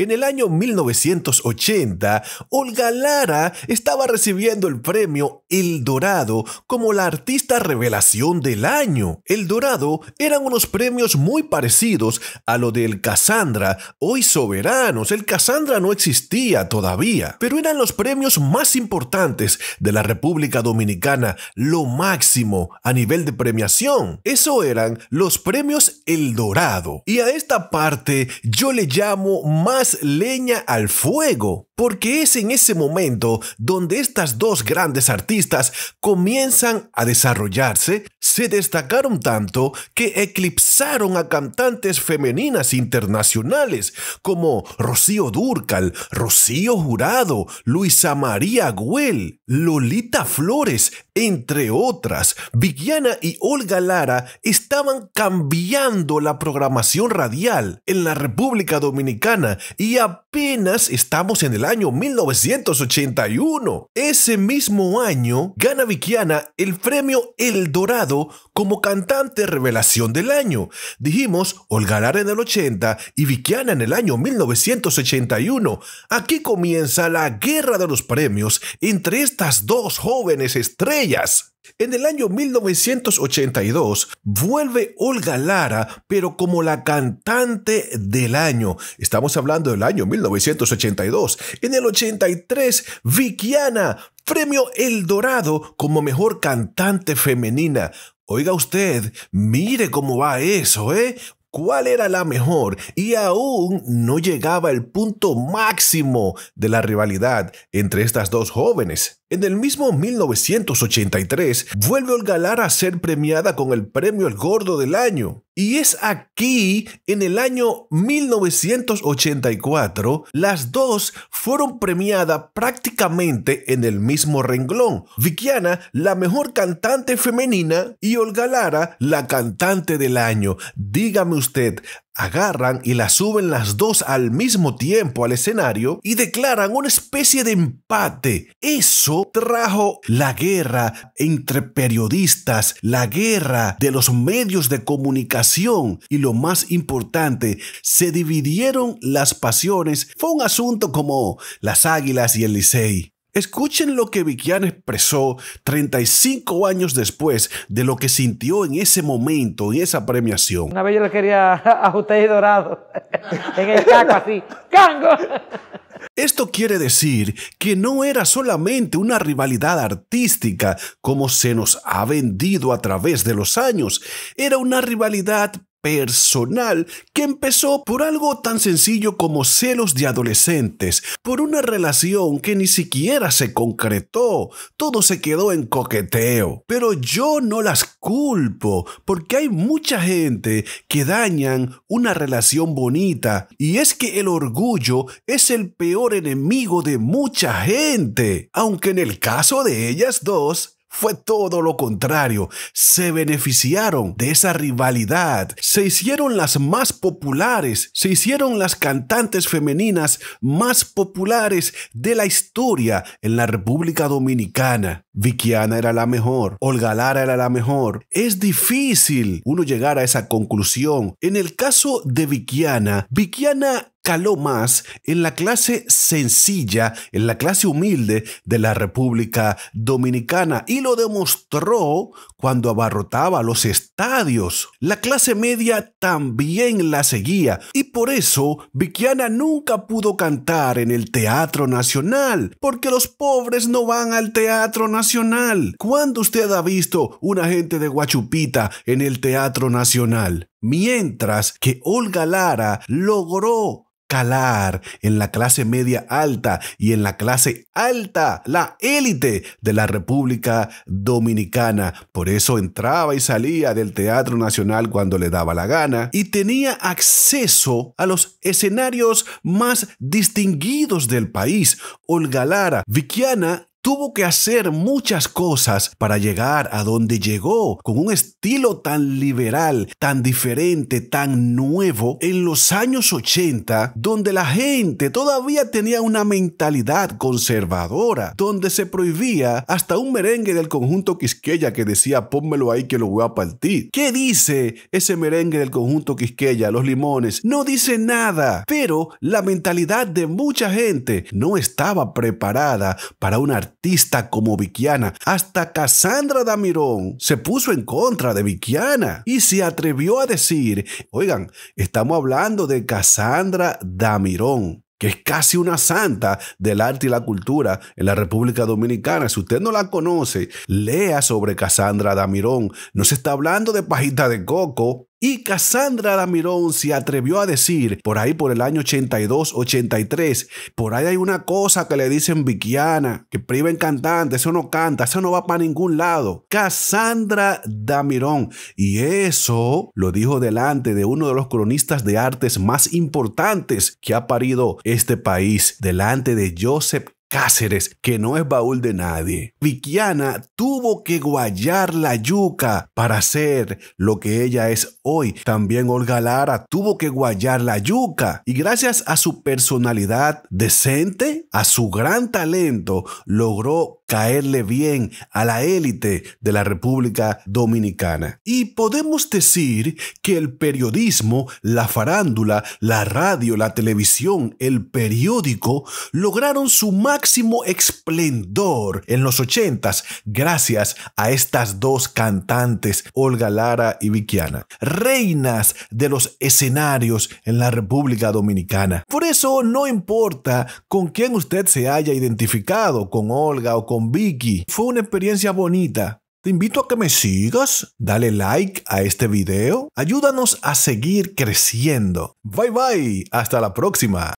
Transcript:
En el año 1980, Olga Lara estaba recibiendo el premio El Dorado como la artista revelación del año. El Dorado eran unos premios muy parecidos a lo del Cassandra, hoy soberanos. El Cassandra no existía todavía, pero eran los premios más importantes de la República Dominicana, lo máximo a nivel de premiación. Eso eran los premios El Dorado. Y a esta parte yo le llamo más leña al fuego porque es en ese momento donde estas dos grandes artistas comienzan a desarrollarse, se destacaron tanto que eclipsaron a cantantes femeninas internacionales como Rocío Durcal, Rocío Jurado, Luisa María Güell, Lolita Flores, entre otras. Vigiana y Olga Lara estaban cambiando la programación radial en la República Dominicana y apenas estamos en el año 1981. Ese mismo año gana Vikiana el premio El Dorado como cantante revelación del año. Dijimos Olga Lara en el 80 y Vikiana en el año 1981. Aquí comienza la guerra de los premios entre estas dos jóvenes estrellas. En el año 1982 vuelve Olga Lara, pero como la cantante del año. Estamos hablando del año 1982. En el 83, Vickiana, premio El Dorado como mejor cantante femenina. Oiga usted, mire cómo va eso, ¿eh? cuál era la mejor y aún no llegaba el punto máximo de la rivalidad entre estas dos jóvenes. En el mismo 1983 vuelve Lara a ser premiada con el premio El Gordo del Año. Y es aquí, en el año 1984, las dos fueron premiadas prácticamente en el mismo renglón. Vickiana, la mejor cantante femenina, y Olga Lara, la cantante del año. Dígame usted, agarran y la suben las dos al mismo tiempo al escenario y declaran una especie de empate. Eso trajo la guerra entre periodistas, la guerra de los medios de comunicación y lo más importante, se dividieron las pasiones. Fue un asunto como las águilas y el Licey. Escuchen lo que Vickian expresó 35 años después de lo que sintió en ese momento, en esa premiación. Una vez quería dorado en el taco así. ¡Cango! Esto quiere decir que no era solamente una rivalidad artística como se nos ha vendido a través de los años, era una rivalidad personal que empezó por algo tan sencillo como celos de adolescentes, por una relación que ni siquiera se concretó, todo se quedó en coqueteo. Pero yo no las culpo, porque hay mucha gente que dañan una relación bonita, y es que el orgullo es el peor enemigo de mucha gente, aunque en el caso de ellas dos, fue todo lo contrario. Se beneficiaron de esa rivalidad. Se hicieron las más populares. Se hicieron las cantantes femeninas más populares de la historia en la República Dominicana. Vickiana era la mejor. Olga Lara era la mejor. Es difícil uno llegar a esa conclusión. En el caso de Vickiana, Vickiana caló más en la clase sencilla, en la clase humilde de la República Dominicana y lo demostró cuando abarrotaba los estadios. La clase media también la seguía y por eso Vickiana nunca pudo cantar en el Teatro Nacional, porque los pobres no van al Teatro Nacional. ¿Cuándo usted ha visto una gente de Guachupita en el Teatro Nacional? Mientras que Olga Lara logró calar en la clase media alta y en la clase alta, la élite de la República Dominicana. Por eso entraba y salía del Teatro Nacional cuando le daba la gana y tenía acceso a los escenarios más distinguidos del país. Olga Lara, Vickiana Tuvo que hacer muchas cosas para llegar a donde llegó, con un estilo tan liberal, tan diferente, tan nuevo, en los años 80, donde la gente todavía tenía una mentalidad conservadora, donde se prohibía hasta un merengue del conjunto Quisqueya que decía, pónmelo ahí que lo voy a partir. ¿Qué dice ese merengue del conjunto Quisqueya, los limones? No dice nada, pero la mentalidad de mucha gente no estaba preparada para un artista artista como vikiana Hasta Cassandra Damirón se puso en contra de vikiana y se atrevió a decir, oigan, estamos hablando de Cassandra Damirón que es casi una santa del arte y la cultura en la República Dominicana. Si usted no la conoce, lea sobre Cassandra Damirón. No se está hablando de pajita de coco, y Cassandra Damirón se atrevió a decir, por ahí por el año 82-83, por ahí hay una cosa que le dicen Vickiana, que priven cantantes, eso no canta, eso no va para ningún lado. Cassandra Damirón. Y eso lo dijo delante de uno de los cronistas de artes más importantes que ha parido este país, delante de Joseph Cáceres, que no es baúl de nadie. Vikiana tuvo que guayar la yuca para ser lo que ella es hoy. También Olga Lara tuvo que guayar la yuca. Y gracias a su personalidad decente, a su gran talento, logró caerle bien a la élite de la República Dominicana. Y podemos decir que el periodismo, la farándula, la radio, la televisión, el periódico lograron su máximo esplendor en los ochentas gracias a estas dos cantantes, Olga Lara y Vickiana, reinas de los escenarios en la República Dominicana. Por eso no importa con quién usted se haya identificado, con Olga o con Vicky. Fue una experiencia bonita. Te invito a que me sigas, dale like a este video, ayúdanos a seguir creciendo. Bye bye, hasta la próxima.